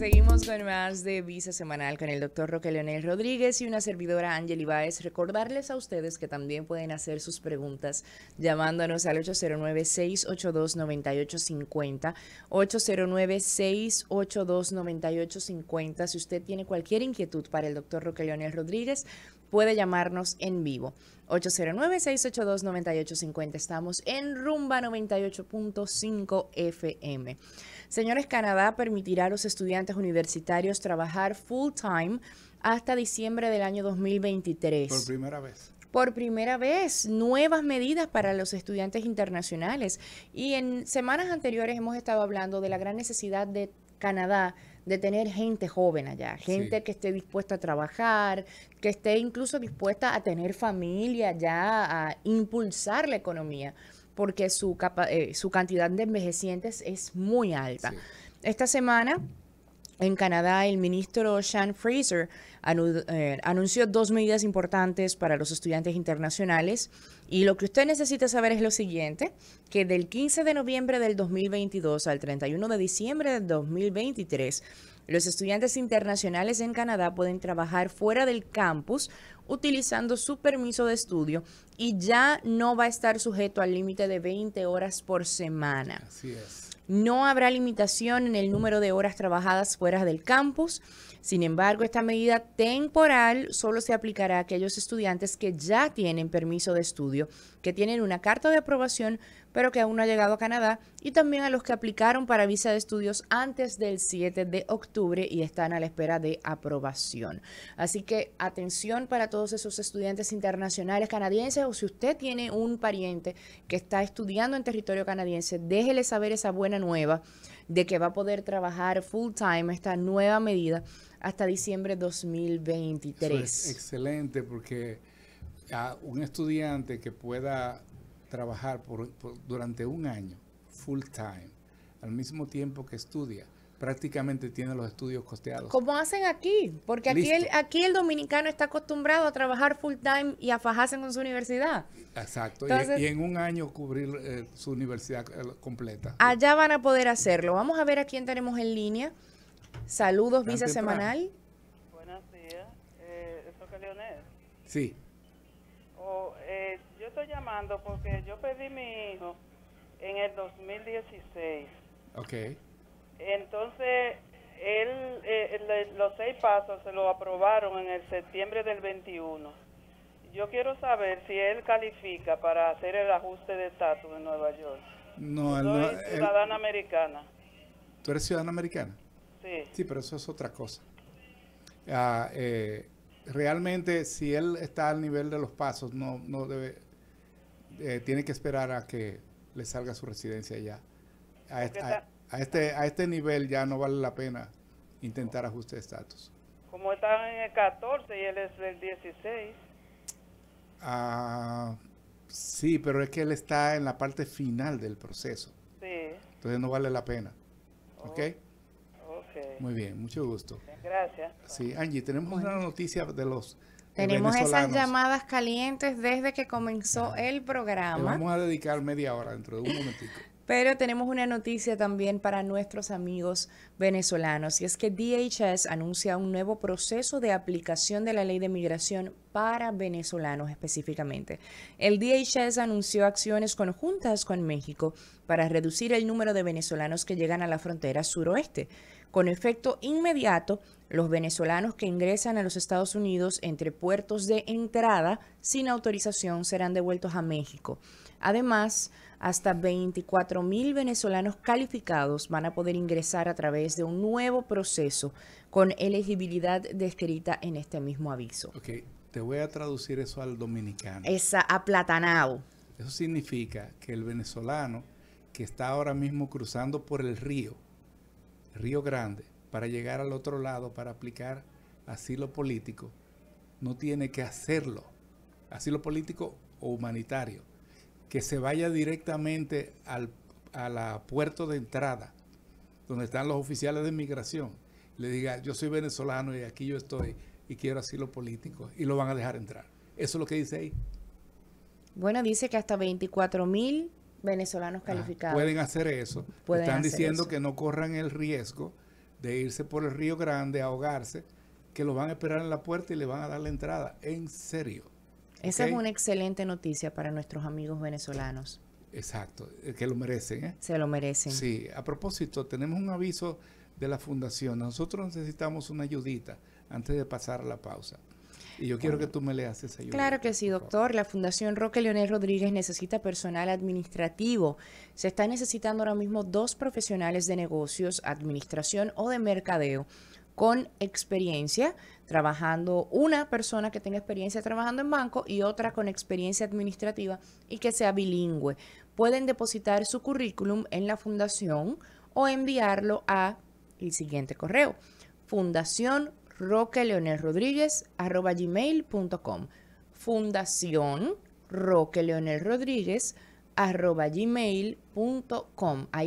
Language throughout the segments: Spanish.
Seguimos con más de Visa Semanal con el doctor Roque Leonel Rodríguez y una servidora Ángel Ibáez. Recordarles a ustedes que también pueden hacer sus preguntas llamándonos al 809-682-9850, 809-682-9850. Si usted tiene cualquier inquietud para el doctor Roque Leonel Rodríguez, puede llamarnos en vivo. 809-682-9850. Estamos en Rumba 98.5 FM. Señores, Canadá permitirá a los estudiantes universitarios trabajar full time hasta diciembre del año 2023. Por primera vez. Por primera vez, nuevas medidas para los estudiantes internacionales. Y en semanas anteriores hemos estado hablando de la gran necesidad de Canadá de tener gente joven allá, gente que esté dispuesta a trabajar, que esté incluso dispuesta a tener familia allá, a impulsar la economía, porque su, eh, su cantidad de envejecientes es muy alta. Esta semana en Canadá, el ministro Sean Fraser eh, anunció dos medidas importantes para los estudiantes internacionales y lo que usted necesita saber es lo siguiente, que del 15 de noviembre del 2022 al 31 de diciembre del 2023, los estudiantes internacionales en Canadá pueden trabajar fuera del campus utilizando su permiso de estudio y ya no va a estar sujeto al límite de 20 horas por semana. No habrá limitación en el número de horas trabajadas fuera del campus. Sin embargo, esta medida temporal solo se aplicará a aquellos estudiantes que ya tienen permiso de estudio, que tienen una carta de aprobación, pero que aún no ha llegado a Canadá, y también a los que aplicaron para visa de estudios antes del 7 de octubre y están a la espera de aprobación. Así que atención para todos esos estudiantes internacionales canadienses o si usted tiene un pariente que está estudiando en territorio canadiense, déjele saber esa buena nueva de que va a poder trabajar full time esta nueva medida hasta diciembre 2023. es excelente porque a un estudiante que pueda trabajar por, durante un año full time al mismo tiempo que estudia, prácticamente tiene los estudios costeados. Como hacen aquí, porque aquí el, aquí el dominicano está acostumbrado a trabajar full time y a fajarse con su universidad. Exacto, y, en un año cubrir eh, su universidad eh, completa. Allá van a poder hacerlo. Vamos a ver a quién tenemos en línea. Saludos, Visa Semanal. Buenos días. Eh, ¿Eso Leonel? Sí. Oh, eh, yo estoy llamando porque yo pedí mi hijo en el 2016. Ok entonces, él, eh, los seis pasos se lo aprobaron en el septiembre del 21. Yo quiero saber si él califica para hacer el ajuste de estatus en Nueva York. No, él no. ciudadana americana. ¿Tú eres ciudadana americana? Sí. Sí, pero eso es otra cosa. Ah, eh, realmente, si él está al nivel de los pasos, no, no debe. Eh, tiene que esperar a que le salga su residencia ya a este, a este nivel ya no vale la pena intentar ajuste de estatus. Como está en el 14 y él es del 16. Ah, sí, pero es que él está en la parte final del proceso. Sí. Entonces no vale la pena. Oh, Muy bien, mucho gusto. Gracias. Sí, Angie, tenemos una noticia de los tenemos esas llamadas calientes desde que comenzó el programa. vamos a dedicar media hora dentro de un momentico. Pero tenemos una noticia también para nuestros amigos venezolanos y es que DHS anuncia un nuevo proceso de aplicación de la ley de migración para venezolanos específicamente. El DHS anunció acciones conjuntas con México para reducir el número de venezolanos que llegan a la frontera suroeste. Con efecto inmediato, los venezolanos que ingresan a los Estados Unidos entre puertos de entrada sin autorización serán devueltos a México. Además, hasta 24.000 venezolanos calificados van a poder ingresar a través de un nuevo proceso con elegibilidad descrita en este mismo aviso. Te voy a traducir eso al dominicano. Esa aplatanado. Eso significa que el venezolano que está ahora mismo cruzando por el río, Río Grande, para llegar al otro lado para aplicar asilo político, no tiene que hacerlo. Asilo político o humanitario. Que se vaya directamente al a la puerto de entrada, donde están los oficiales de inmigración, le diga, yo soy venezolano y aquí yo estoy y quiero lo político y lo van a dejar entrar. Eso es lo que dice ahí. Bueno, dice que hasta 24 mil venezolanos ah, calificados. pueden hacer eso. Están diciendo que no corran el riesgo de irse por el Río Grande a ahogarse, que lo van a esperar en la puerta y le van a dar la entrada. En serio. Esa es una excelente noticia para nuestros amigos venezolanos. Exacto, eh, que lo merecen. ¿eh? Se lo merecen. Sí, a propósito, tenemos un aviso de la fundación. Nosotros necesitamos una ayudita antes de pasar la pausa. Y yo quiero que tú me leas esa ayuda. Claro que sí, doctor. La Fundación Roque Leonel Rodríguez necesita personal administrativo. Se están necesitando ahora mismo dos profesionales de negocios, administración o de mercadeo con experiencia trabajando, una persona que tenga experiencia trabajando en banco y otra con experiencia administrativa y que sea bilingüe. Pueden depositar su currículum en la fundación o enviarlo a el siguiente correo, fundación roqueleonelrodríguez.com. Fundación roqueleonelrodríguez arroba Ahí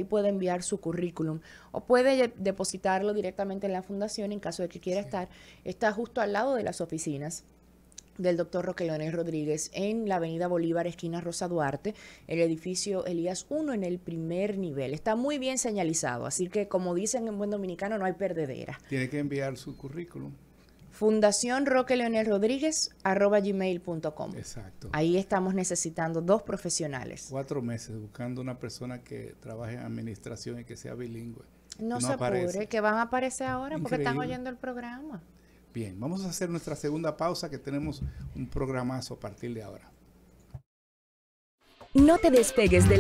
puede enviar su currículum o puede depositarlo directamente en la fundación en caso de que quiera estar. Está justo al lado de las oficinas del doctor Roque Leonel Rodríguez en la avenida Bolívar, esquina Rosa Duarte, el edificio Elías 1 en el primer nivel. Está muy bien señalizado, así que como dicen en buen dominicano, no hay perdedera. Tiene que enviar su currículum. Fundación Roque Rodríguez, gmail.com. Exacto. Ahí estamos necesitando dos profesionales. Cuatro meses buscando una persona que trabaje en administración y que sea bilingüe. No, se apure, que van a aparecer ahora porque están oyendo el programa. Bien, vamos a hacer nuestra segunda pausa que tenemos un programazo a partir de ahora. No te despegues del